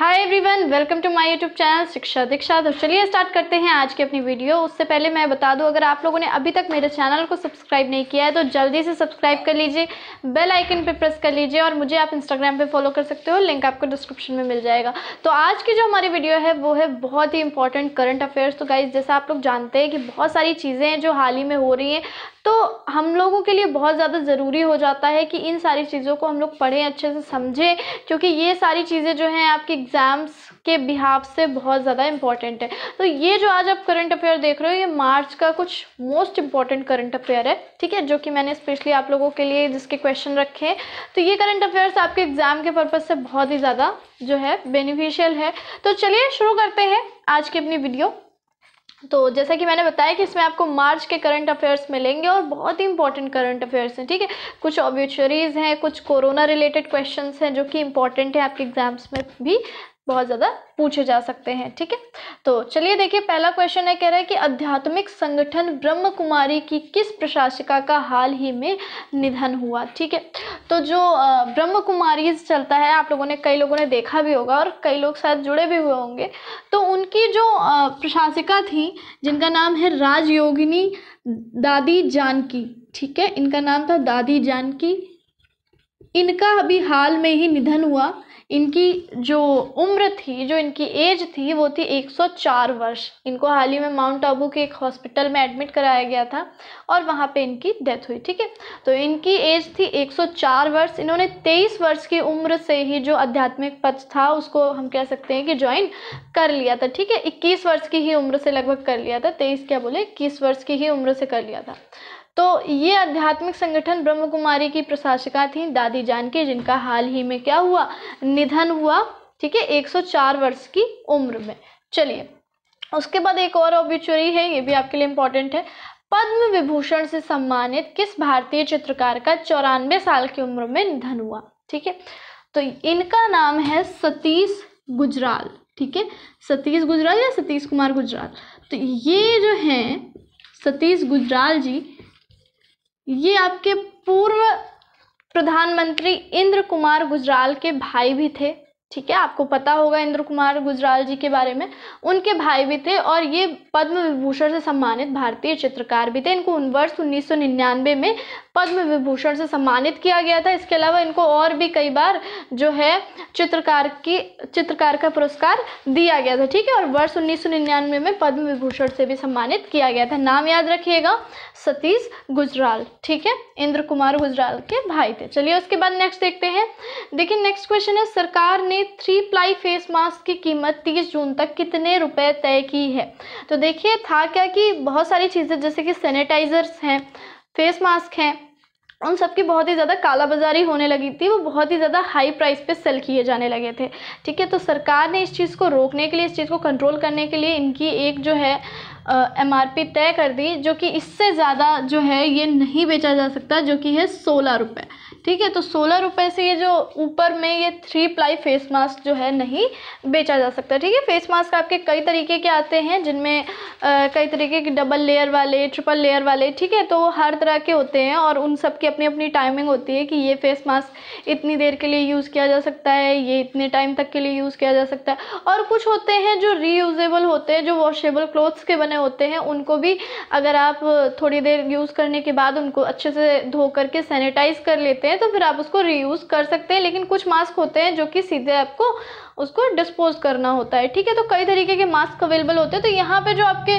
Hi everyone welcome to my YouTube channel Shiksha Diksha तो चलिए start करते हैं आज की अपनी वीडियो उससे पहले मैं बता दूं अगर आप लोगों ने अभी तक मेरे चैनल को सब्सक्राइब नहीं किया है तो जल्दी से सब्सक्राइब कर लीजिए बेल आइकन पर प्रेस कर लीजिए और मुझे आप इंस्टाग्राम पे फॉलो कर सकते हो लिंक आपको डिस्क्रिप्शन में मिल जाएगा तो आज की जो हमारी वीडियो है वो है बहुत ही इंपॉर्टेंट करंट अफेयर्स तो गाइज जैसा आप लोग जानते हैं कि बहुत सारी चीज़ें हैं जो हाल ही में हो रही हैं तो हम लोगों के लिए बहुत ज़्यादा ज़रूरी हो जाता है कि इन सारी चीज़ों को हम लोग पढ़ें अच्छे से समझें क्योंकि ये सारी चीज़ें जो हैं आपके एग्ज़ाम्स के बिहाफ से बहुत ज़्यादा इंपॉर्टेंट है तो ये जो आज आप करंट अफेयर देख रहे हो ये मार्च का कुछ मोस्ट इंपॉर्टेंट करंट अफेयर है ठीक है जो कि मैंने स्पेशली आप लोगों के लिए जिसके क्वेश्चन रखे हैं तो ये करंट अफेयर्स आपके एग्ज़ाम के पर्पज़ से बहुत ही ज़्यादा जो है बेनिफिशियल है तो चलिए शुरू करते हैं आज की अपनी वीडियो तो जैसा कि मैंने बताया कि इसमें आपको मार्च के करंट अफेयर्स मिलेंगे और बहुत ही इंपॉर्टेंट करंट अफेयर्स हैं ठीक है कुछ ऑब्यूचरीज हैं कुछ कोरोना रिलेटेड क्वेश्चंस हैं जो कि इंपॉर्टेंट है आपके एग्जाम्स में भी बहुत ज़्यादा पूछे जा सकते हैं ठीक है तो चलिए देखिए पहला क्वेश्चन है कह रहा है कि आध्यात्मिक संगठन ब्रह्म कुमारी की किस प्रशासिका का हाल ही में निधन हुआ ठीक है तो जो ब्रह्म कुमारी चलता है आप लोगों ने कई लोगों ने देखा भी होगा और कई लोग शायद जुड़े भी हुए होंगे तो उनकी जो प्रशासिका थी जिनका नाम है राजयोगिनी दादी जानकी ठीक है इनका नाम था दादी जानकी इनका अभी हाल में ही निधन हुआ इनकी जो उम्र थी जो इनकी एज थी वो थी 104 वर्ष इनको हाल ही में माउंट आबू के एक हॉस्पिटल में एडमिट कराया गया था और वहाँ पे इनकी डेथ हुई ठीक है तो इनकी एज थी 104 वर्ष इन्होंने 23 वर्ष की उम्र से ही जो आध्यात्मिक पथ था उसको हम कह सकते हैं कि ज्वाइन कर लिया था ठीक है इक्कीस वर्ष की ही उम्र से लगभग कर लिया था तेईस क्या बोले इक्कीस वर्ष की ही उम्र से कर लिया था तो ये आध्यात्मिक संगठन ब्रह्म कुमारी की प्रशासिका थी दादी जानकी जिनका हाल ही में क्या हुआ निधन हुआ ठीक है 104 वर्ष की उम्र में चलिए उसके बाद एक और ऑब्यूचुरी है ये भी आपके लिए इम्पोर्टेंट है पद्म विभूषण से सम्मानित किस भारतीय चित्रकार का चौरानवे साल की उम्र में निधन हुआ ठीक है तो इनका नाम है सतीश गुजराल ठीक है सतीश गुजराल या सतीश कुमार गुजराल तो ये जो हैं सतीश गुजराल जी ये आपके पूर्व प्रधानमंत्री इंद्र कुमार गुजराल के भाई भी थे ठीक है आपको पता होगा इंद्र कुमार गुजराल जी के बारे में उनके भाई भी थे और ये पद्म विभूषण से सम्मानित भारतीय चित्रकार भी थे इनको वर्ष उन्नीस में पद्म विभूषण से सम्मानित किया गया था इसके अलावा इनको और भी कई बार जो है चित्रकार की चित्रकार का पुरस्कार दिया गया था ठीक है और वर्ष उन्नीस में पद्म विभूषण से भी सम्मानित किया गया था नाम याद रखिएगा सतीश गुजराल ठीक है इंद्र कुमार गुजराल के भाई थे चलिए उसके बाद नेक्स्ट देखते हैं देखिए नेक्स्ट क्वेश्चन है सरकार ने थ्री प्लाई फेस मास्क की कीमत तीस जून तक कितने रुपए तय की है तो देखिए था क्या कि बहुत सारी चीज़ें जैसे कि सैनिटाइजर्स हैं फेस मास्क हैं उन सब की बहुत ही ज़्यादा कालाबाजारी होने लगी थी वो बहुत ही ज़्यादा हाई प्राइस पे सेल किए जाने लगे थे ठीक है तो सरकार ने इस चीज़ को रोकने के लिए इस चीज़ को कंट्रोल करने के लिए इनकी एक जो है एम आर पी तय कर दी जो कि इससे ज़्यादा जो है ये नहीं बेचा जा सकता जो कि है सोलह रुपये ठीक है तो सोलह रुपये से ये जो ऊपर में ये थ्री प्लाई फेस मास्क जो है नहीं बेचा जा सकता ठीक है फेस मास्क आपके कई तरीके के आते हैं जिनमें कई तरीके के डबल लेयर वाले ट्रिपल लेयर वाले ठीक है तो हर तरह के होते हैं और उन सब की अपनी अपनी टाइमिंग होती है कि ये फेस मास्क इतनी देर के लिए यूज़ किया जा सकता है ये इतने टाइम तक के लिए यूज़ किया जा सकता है और कुछ होते हैं जो रीयूजेबल होते हैं जो वॉशेबल क्लोथ्स के बने होते हैं उनको भी अगर आप थोड़ी देर यूज़ करने के बाद उनको अच्छे से धो करके सैनिटाइज़ कर लेते हैं हैं तो फिर आप उसको रीयूज़ कर सकते हैं लेकिन कुछ मास्क होते हैं जो कि सीधे आपको उसको डिस्पोज करना होता है ठीक है तो कई तरीके के मास्क अवेलेबल होते हैं तो यहाँ पे जो आपके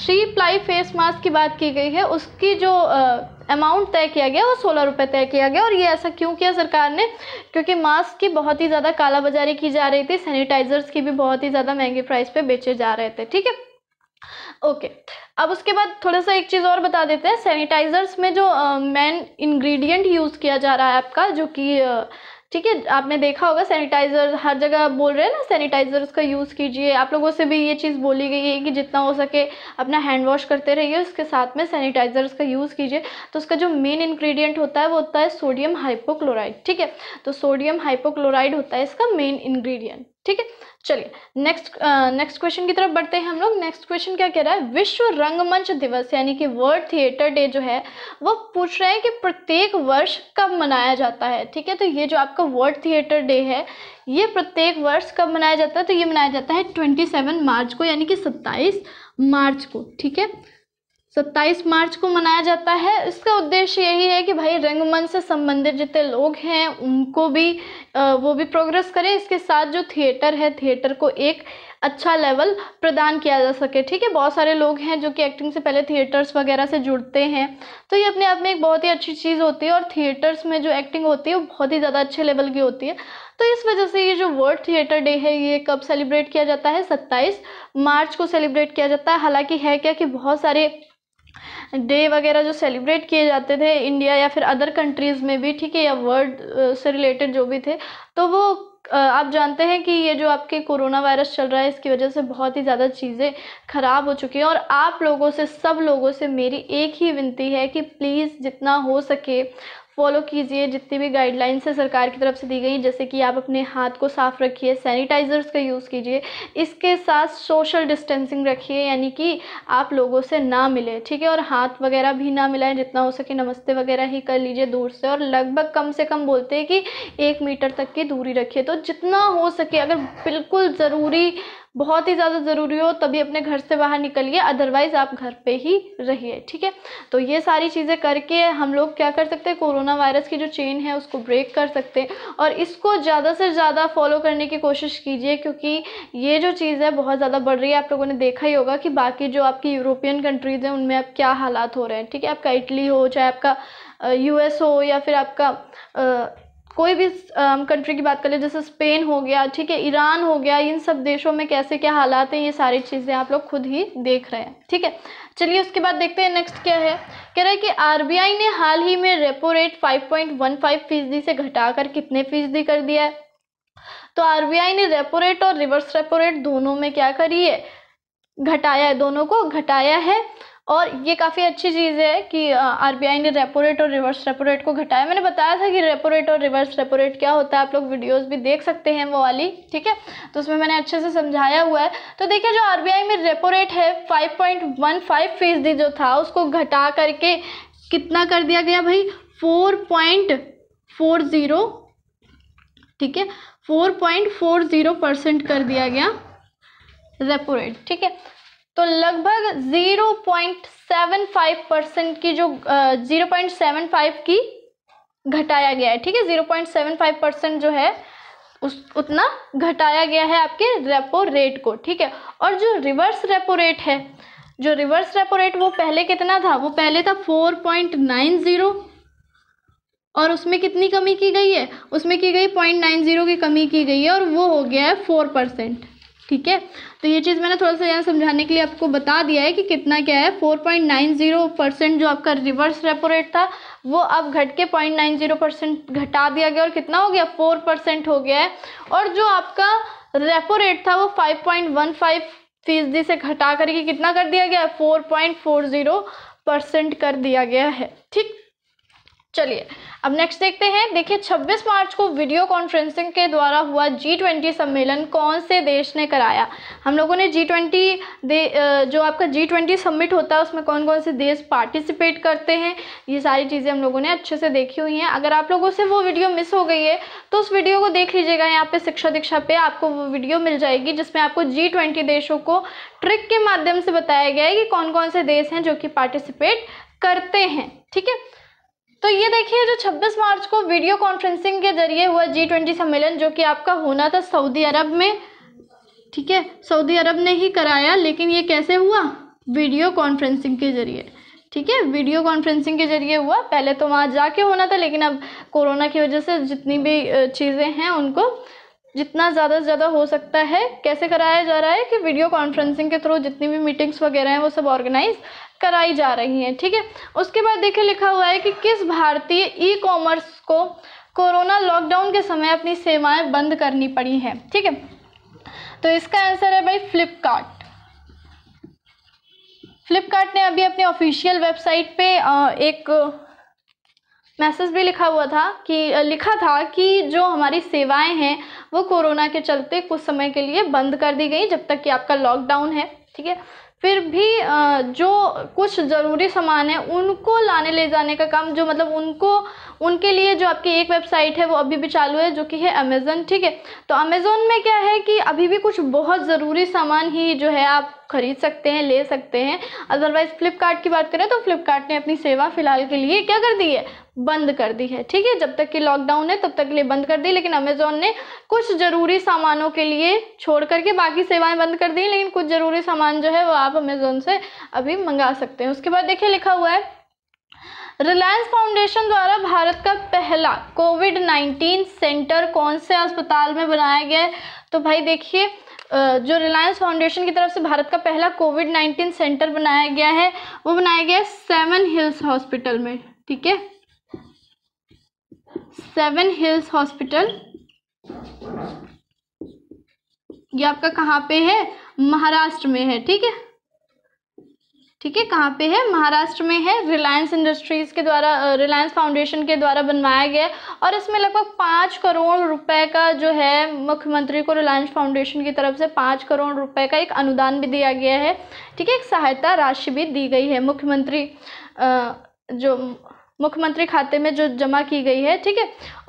थ्री प्लाई फेस मास्क की बात की गई है उसकी जो अमाउंट तय किया गया वो सोलह रुपये तय किया गया और ये ऐसा क्यों किया सरकार ने क्योंकि मास्क की बहुत ही ज़्यादा कालाबाजारी की जा रही थी सैनिटाइज़र्स की भी बहुत ही ज़्यादा महंगे प्राइस पे बेचे जा रहे थे ठीक है ओके okay. अब उसके बाद थोड़ा सा एक चीज़ और बता देते हैं सैनिटाइज़र्स में जो मेन इंग्रेडिएंट यूज़ किया जा रहा है आपका जो कि ठीक है आपने देखा होगा सैनिटाइज़र हर जगह बोल रहे हैं ना सैनिटाइज़र्स का यूज़ कीजिए आप लोगों से भी ये चीज़ बोली गई है कि जितना हो सके अपना हैंड वॉश करते रहिए उसके साथ में सैनिटाइज़र्स का यूज़ कीजिए तो उसका जो मेन इंग्रेडिएंट होता है वो होता है सोडियम हाइपोक्लोराइड ठीक है तो सोडियम हाइपोक्लोराइड होता है इसका मेन इन्ग्रीडियंट ठीक है चलिए नेक्स्ट नेक्स्ट क्वेश्चन की तरफ बढ़ते हैं हम लोग नेक्स्ट क्वेश्चन क्या कह रहा है विश्व रंगमंच दिवस यानी कि वर्ल्ड थिएटर डे जो है वो पूछ रहे हैं कि प्रत्येक वर्ष कब मनाया जाता है ठीक है तो ये जो आपका वर्ल्ड थिएटर डे है ये प्रत्येक वर्ष कब मनाया जाता है तो ये मनाया जाता है ट्वेंटी मार्च को यानी कि सत्ताईस मार्च को ठीक है सत्ताईस मार्च को मनाया जाता है इसका उद्देश्य यही है कि भाई रंगमंच से संबंधित जितने लोग हैं उनको भी वो भी प्रोग्रेस करें इसके साथ जो थिएटर है थिएटर को एक अच्छा लेवल प्रदान किया जा सके ठीक है बहुत सारे लोग हैं जो कि एक्टिंग से पहले थिएटर्स वगैरह से जुड़ते हैं तो ये अपने आप में एक बहुत ही अच्छी चीज़ होती है और थिएटर्स में जो एक्टिंग होती है वो बहुत ही ज़्यादा अच्छे लेवल की होती है तो इस वजह से ये जो वर्ल्ड थिएटर डे है ये कब सेलिब्रेट किया जाता है सत्ताईस मार्च को सेलिब्रेट किया जाता है हालांकि है क्या कि बहुत सारे डे वगैरह जो सेलिब्रेट किए जाते थे इंडिया या फिर अदर कंट्रीज़ में भी ठीक है या वर्ल्ड से रिलेटेड जो भी थे तो वो आप जानते हैं कि ये जो आपके कोरोना वायरस चल रहा है इसकी वजह से बहुत ही ज़्यादा चीज़ें ख़राब हो चुकी हैं और आप लोगों से सब लोगों से मेरी एक ही विनती है कि प्लीज़ जितना हो सके फॉलो कीजिए जितनी भी गाइडलाइंस है सरकार की तरफ से दी गई जैसे कि आप अपने हाथ को साफ़ रखिए सैनिटाइज़र्स का यूज़ कीजिए इसके साथ सोशल डिस्टेंसिंग रखिए यानी कि आप लोगों से ना मिले ठीक है और हाथ वगैरह भी ना मिलाएं जितना हो सके नमस्ते वगैरह ही कर लीजिए दूर से और लगभग कम से कम बोलते हैं कि एक मीटर तक की दूरी रखिए तो जितना हो सके अगर बिल्कुल ज़रूरी बहुत ही ज़्यादा ज़रूरी हो तभी अपने घर से बाहर निकलिए अदरवाइज़ आप घर पे ही रहिए ठीक है तो ये सारी चीज़ें करके हम लोग क्या कर सकते हैं कोरोना वायरस की जो चेन है उसको ब्रेक कर सकते हैं और इसको ज़्यादा से ज़्यादा फॉलो करने की कोशिश कीजिए क्योंकि ये जो चीज़ है बहुत ज़्यादा बढ़ रही है आप लोगों ने देखा ही होगा कि बाकी जो आपकी यूरोपियन कंट्रीज़ हैं उनमें अब क्या हालात हो रहे हैं ठीक है आपका इटली हो चाहे आपका यू हो या फिर आपका कोई भी कंट्री की बात कर ले जैसे स्पेन हो गया ठीक है ईरान हो गया इन सब देशों में कैसे क्या हालात हैं ये सारी चीज़ें आप लोग खुद ही देख रहे हैं ठीक है चलिए उसके बाद देखते हैं नेक्स्ट क्या है कह रहा है कि आरबीआई ने हाल ही में रेपो रेट 5.15 फीसदी से घटाकर कितने फीसदी कर दिया है तो आर ने रेपो रेट और रिवर्स रेपो रेट दोनों में क्या करी है घटाया है दोनों को घटाया है और ये काफ़ी अच्छी चीज़ है कि आर ने रेपो रेट और रिवर्स रेपो रेट को घटाया मैंने बताया था कि रेपो रेट और रिवर्स रेपो रेट क्या होता है आप लोग वीडियोस भी देख सकते हैं वो वाली ठीक है तो उसमें मैंने अच्छे से समझाया हुआ है तो देखिए जो आर में रेपो रेट है फाइव फीसदी जो था उसको घटा करके कितना कर दिया गया भाई फोर पॉइंट फोर ज़ीरो ठीक है four point four zero percent कर दिया गया रेपो रेट ठीक है तो लगभग 0.75 परसेंट की जो जीरो पॉइंट सेवन फाइव की घटाया गया है ठीक है zero point seven five percent जो है उस उतना घटाया गया है आपके रेपो रेट को ठीक है और जो रिवर्स रेपो रेट है जो रिवर्स रेपो रेट वो पहले कितना था वो पहले था फोर पॉइंट नाइन ज़ीरो और उसमें कितनी कमी की गई है उसमें की गई पॉइंट नाइन ज़ीरो की कमी की गई है और वो हो गया है फोर परसेंट ठीक है तो ये चीज़ मैंने थोड़ा सा यहाँ समझाने के लिए आपको बता दिया है कि कितना क्या है 4.90 परसेंट जो आपका रिवर्स रेपो रेट था वो अब घट के 0.90 परसेंट घटा दिया गया और कितना हो गया 4 परसेंट हो गया है और जो आपका रेपो रेट था वो 5.15 फीसदी से घटा करके कितना कर दिया गया है फोर परसेंट कर दिया गया है ठीक चलिए अब नेक्स्ट देखते हैं देखिए 26 मार्च को वीडियो कॉन्फ्रेंसिंग के द्वारा हुआ जी ट्वेंटी सम्मेलन कौन से देश ने कराया हम लोगों ने जी ट्वेंटी जो आपका जी ट्वेंटी सबमिट होता है उसमें कौन कौन से देश पार्टिसिपेट करते हैं ये सारी चीज़ें हम लोगों ने अच्छे से देखी हुई हैं अगर आप लोगों से वो वीडियो मिस हो गई है तो उस वीडियो को देख लीजिएगा यहाँ पर शिक्षा दीक्षा पर आपको वो वीडियो मिल जाएगी जिसमें आपको जी ट्वेंटी देशों को ट्रिक के माध्यम से बताया गया है कि कौन कौन से देश हैं जो कि पार्टिसिपेट करते हैं ठीक है तो ये देखिए जो 26 मार्च को वीडियो कॉन्फ्रेंसिंग के जरिए हुआ जी ट्वेंटी सम्मेलन जो कि आपका होना था सऊदी अरब में ठीक है सऊदी अरब ने ही कराया लेकिन ये कैसे हुआ वीडियो कॉन्फ्रेंसिंग के जरिए ठीक है वीडियो कॉन्फ्रेंसिंग के जरिए हुआ पहले तो वहाँ जाके होना था लेकिन अब कोरोना की वजह से जितनी भी चीज़ें हैं उनको जितना ज़्यादा से ज़्यादा हो सकता है कैसे कराया जा रहा है कि वीडियो कॉन्फ्रेंसिंग के थ्रू जितनी भी मीटिंग्स वगैरह हैं वो सब ऑर्गेनाइज कराई जा रही हैं ठीक है थीके? उसके बाद देखिए लिखा हुआ है कि किस भारतीय ई कॉमर्स को कोरोना लॉकडाउन के समय अपनी सेवाएं बंद करनी पड़ी हैं ठीक है थीके? तो इसका आंसर है भाई फ्लिपकार्ट फ्लिपकार्ट ने अभी अपने ऑफिशियल वेबसाइट पे एक मैसेज भी लिखा हुआ था कि लिखा था कि जो हमारी सेवाएं हैं वो कोरोना के चलते कुछ समय के लिए बंद कर दी गई जब तक कि आपका लॉकडाउन है ठीक है फिर भी जो कुछ ज़रूरी सामान है उनको लाने ले जाने का काम जो मतलब उनको उनके लिए जो आपकी एक वेबसाइट है वो अभी भी चालू है जो कि है अमेज़न ठीक है तो अमेज़ोन में क्या है कि अभी भी कुछ बहुत ज़रूरी सामान ही जो है आप खरीद सकते हैं ले सकते हैं अदरवाइज़ फ्लिपकार्ट की बात करें तो फ्लिपकार्ट ने अपनी सेवा फ़िलहाल के लिए क्या कर दी है बंद कर दी है ठीक है जब तक कि लॉकडाउन है तब तक के लिए बंद कर दी लेकिन अमेज़ोन ने कुछ ज़रूरी सामानों के लिए छोड़ करके बाकी सेवाएं बंद कर दी लेकिन कुछ ज़रूरी सामान जो है वो आप अमेज़ोन से अभी मंगा सकते हैं उसके बाद देखिए लिखा हुआ है रिलायंस फाउंडेशन द्वारा भारत का पहला कोविड नाइन्टीन सेंटर कौन से अस्पताल में बनाया गया है तो भाई देखिए जो रिलायंस फाउंडेशन की तरफ से भारत का पहला कोविड नाइन्टीन सेंटर बनाया गया है वो बनाया गया है सेवन हिल्स हॉस्पिटल में ठीक है सेवन हिल्स हॉस्पिटल ये आपका कहाँ पे है महाराष्ट्र में है ठीक है ठीक है कहाँ पे है महाराष्ट्र में है रिलायंस इंडस्ट्रीज़ के द्वारा रिलायंस फाउंडेशन के द्वारा बनवाया गया और इसमें लगभग पाँच करोड़ रुपए का जो है मुख्यमंत्री को रिलायंस फाउंडेशन की तरफ से पाँच करोड़ रुपए का एक अनुदान भी दिया गया है ठीक है एक सहायता राशि भी दी गई है मुख्यमंत्री जो मुख्यमंत्री खाते में जो जमा की गई है ठीक है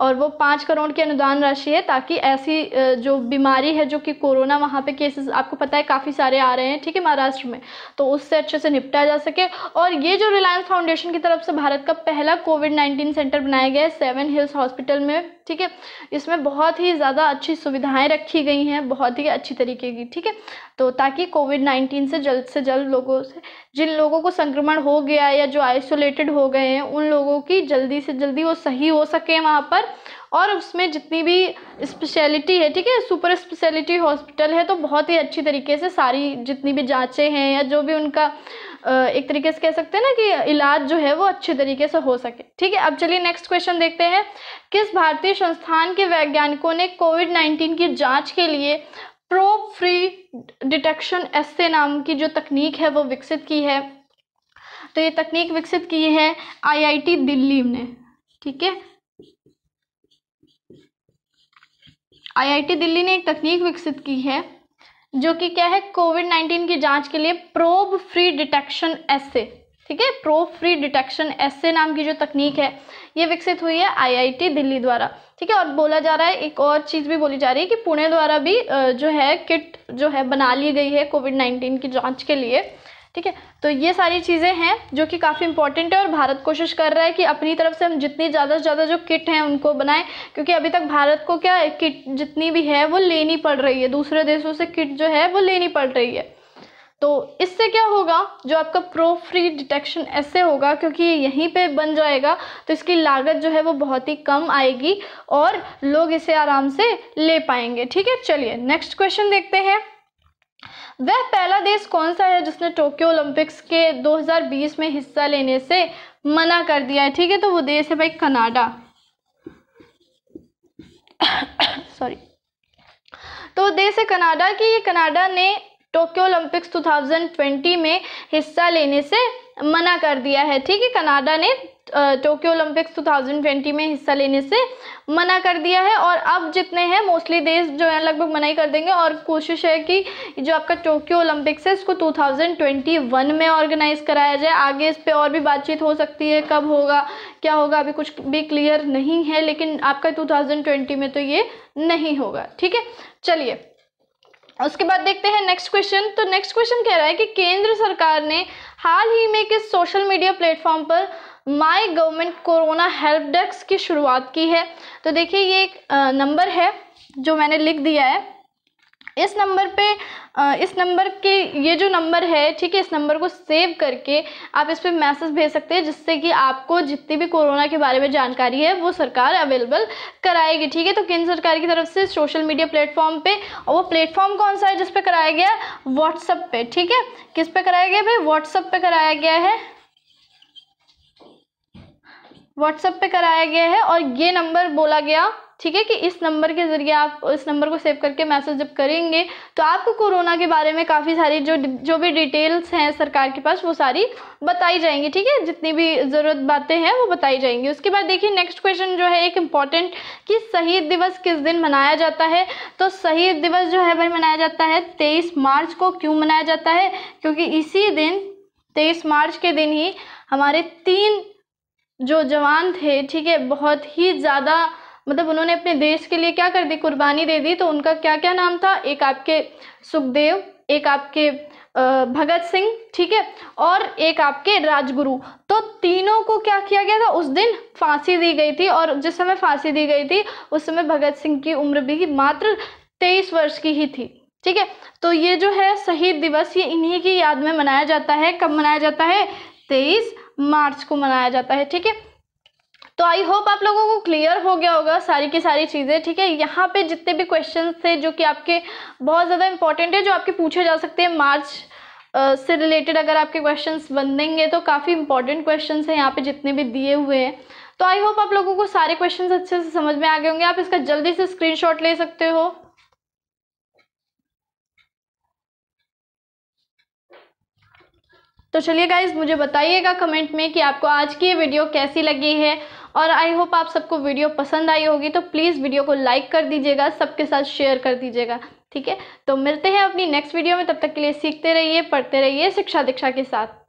और वो पाँच करोड़ की अनुदान राशि है ताकि ऐसी जो बीमारी है जो कि कोरोना वहाँ पे केसेस आपको पता है काफ़ी सारे आ रहे हैं ठीक है महाराष्ट्र में तो उससे अच्छे से निपटा जा सके और ये जो रिलायंस फाउंडेशन की तरफ से भारत का पहला कोविड नाइन्टीन सेंटर बनाया गया है सेवन हिल्स हॉस्पिटल में ठीक है इसमें बहुत ही ज़्यादा अच्छी सुविधाएं रखी गई हैं बहुत ही अच्छी तरीके की ठीक है तो ताकि कोविड नाइन्टीन से जल्द से जल्द लोगों से जिन लोगों को संक्रमण हो गया या जो आइसोलेटेड हो गए हैं उन लोगों की जल्दी से जल्दी वो सही हो सके वहाँ पर और उसमें जितनी भी स्पेशलिटी है ठीक है सुपर स्पेशलिटी हॉस्पिटल है तो बहुत ही अच्छी तरीके से सारी जितनी भी जाँचें हैं या जो भी उनका एक तरीके से कह सकते हैं ना कि इलाज जो है वो अच्छे तरीके से हो सके ठीक है अब चलिए नेक्स्ट क्वेश्चन देखते हैं किस भारतीय संस्थान के वैज्ञानिकों ने कोविड नाइन्टीन की जाँच के लिए प्रो फ्री डिटेक्शन एस नाम की जो तकनीक है वो विकसित की है तो ये तकनीक विकसित की है आईआईटी दिल्ली ने ठीक है आईआईटी दिल्ली ने एक तकनीक विकसित की है जो कि क्या है कोविड नाइन्टीन की जांच के लिए प्रोब फ्री डिटेक्शन एसे ठीक है प्रोब फ्री डिटेक्शन एसे नाम की जो तकनीक है ये विकसित हुई है आईआईटी दिल्ली द्वारा ठीक है और बोला जा रहा है एक और चीज़ भी बोली जा रही है कि पुणे द्वारा भी जो है किट जो है बना ली गई है कोविड नाइन्टीन की जाँच के लिए ठीक है तो ये सारी चीज़ें हैं जो कि काफ़ी इंपॉर्टेंट है और भारत कोशिश कर रहा है कि अपनी तरफ से हम जितनी ज़्यादा से ज़्यादा जो किट हैं उनको बनाएं क्योंकि अभी तक भारत को क्या किट जितनी भी है वो लेनी पड़ रही है दूसरे देशों से किट जो है वो लेनी पड़ रही है तो इससे क्या होगा जो आपका प्रो फ्री डिटेक्शन ऐसे होगा क्योंकि यहीं पे बन जाएगा तो इसकी लागत जो है वो बहुत ही कम आएगी और लोग इसे आराम से ले पाएंगे ठीक है चलिए नेक्स्ट क्वेश्चन देखते हैं वह पहला देश कौन सा है जिसने टोक्यो ओलंपिक्स के 2020 में हिस्सा लेने से मना कर दिया है ठीक है तो वो देश है भाई कनाडा सॉरी तो देश है कनाडा की ये कनाडा ने टोक्यो ओलंपिक्स 2020 में हिस्सा लेने से मना कर दिया है ठीक है कनाडा ने टोक्यो ओलंपिक्स 2020 में हिस्सा लेने से मना कर दिया है और अब जितने हैं मोस्टली देश जो है लगभग मना ही कर देंगे और कोशिश है कि जो आपका टोक्यो ओलंपिक्स है इसको 2021 में ऑर्गेनाइज कराया जाए आगे इस पर और भी बातचीत हो सकती है कब होगा क्या होगा अभी कुछ भी क्लियर नहीं है लेकिन आपका टू में तो ये नहीं होगा ठीक है चलिए उसके बाद देखते हैं नेक्स्ट क्वेश्चन तो नेक्स्ट क्वेश्चन कह रहा है कि केंद्र सरकार ने हाल ही में किस सोशल मीडिया प्लेटफॉर्म पर my government corona help desk की शुरुआत की है तो देखिए ये एक नंबर है जो मैंने लिख दिया है इस नंबर पे इस नंबर के ये जो नंबर है ठीक है इस नंबर को सेव करके आप इस पर मैसेज भेज सकते हैं जिससे कि आपको जितनी भी कोरोना के बारे में जानकारी है वो सरकार अवेलेबल कराएगी ठीक है तो केंद्र सरकार की तरफ से सोशल मीडिया प्लेटफॉर्म पे और वो प्लेटफॉर्म कौन सा है जिस पर कराया गया व्हाट्सअप पे ठीक है किस पे कराया गया भाई व्हाट्सअप पर कराया गया है व्हाट्सएप पे कराया गया है और ये नंबर बोला गया ठीक है कि इस नंबर के ज़रिए आप इस नंबर को सेव करके मैसेज जब करेंगे तो आपको कोरोना के बारे में काफ़ी सारी जो जो भी डिटेल्स हैं सरकार के पास वो सारी बताई जाएंगी ठीक है जितनी भी ज़रूरत बातें हैं वो बताई जाएंगी उसके बाद देखिए नेक्स्ट क्वेश्चन जो है एक इम्पॉर्टेंट कि शहीद दिवस किस दिन मनाया जाता है तो शहीद दिवस जो है भाई मनाया जाता है तेईस मार्च को क्यों मनाया जाता है क्योंकि इसी दिन तेईस मार्च के दिन ही हमारे तीन जो जवान थे ठीक है बहुत ही ज़्यादा मतलब उन्होंने अपने देश के लिए क्या कर दी कुर्बानी दे दी तो उनका क्या क्या नाम था एक आपके सुखदेव एक आपके भगत सिंह ठीक है और एक आपके राजगुरु तो तीनों को क्या किया गया था उस दिन फांसी दी गई थी और जिस समय फांसी दी गई थी उस समय भगत सिंह की उम्र भी मात्र तेईस वर्ष की ही थी ठीक है तो ये जो है शहीद दिवस ये इन्हीं की याद में मनाया जाता है कब मनाया जाता है तेईस मार्च को मनाया जाता है ठीक है तो आई होप आप लोगों को क्लियर हो गया होगा सारी की सारी चीज़ें ठीक है यहाँ पे जितने भी क्वेश्चन थे जो कि आपके बहुत ज़्यादा इंपॉर्टेंट है जो आपके पूछे जा सकते हैं मार्च से रिलेटेड अगर आपके क्वेश्चन बनेंगे तो काफ़ी इंपॉर्टेंट क्वेश्चन हैं यहाँ पे जितने भी दिए हुए हैं तो आई होप आप लोगों को सारे क्वेश्चन अच्छे से समझ में आ गए होंगे आप इसका जल्दी से स्क्रीनशॉट ले सकते हो तो चलिए गाइज मुझे बताइएगा कमेंट में कि आपको आज की ये वीडियो कैसी लगी है और आई होप आप सबको वीडियो पसंद आई होगी तो प्लीज़ वीडियो को लाइक कर दीजिएगा सबके साथ शेयर कर दीजिएगा ठीक है तो मिलते हैं अपनी नेक्स्ट वीडियो में तब तक के लिए सीखते रहिए पढ़ते रहिए शिक्षा दीक्षा के साथ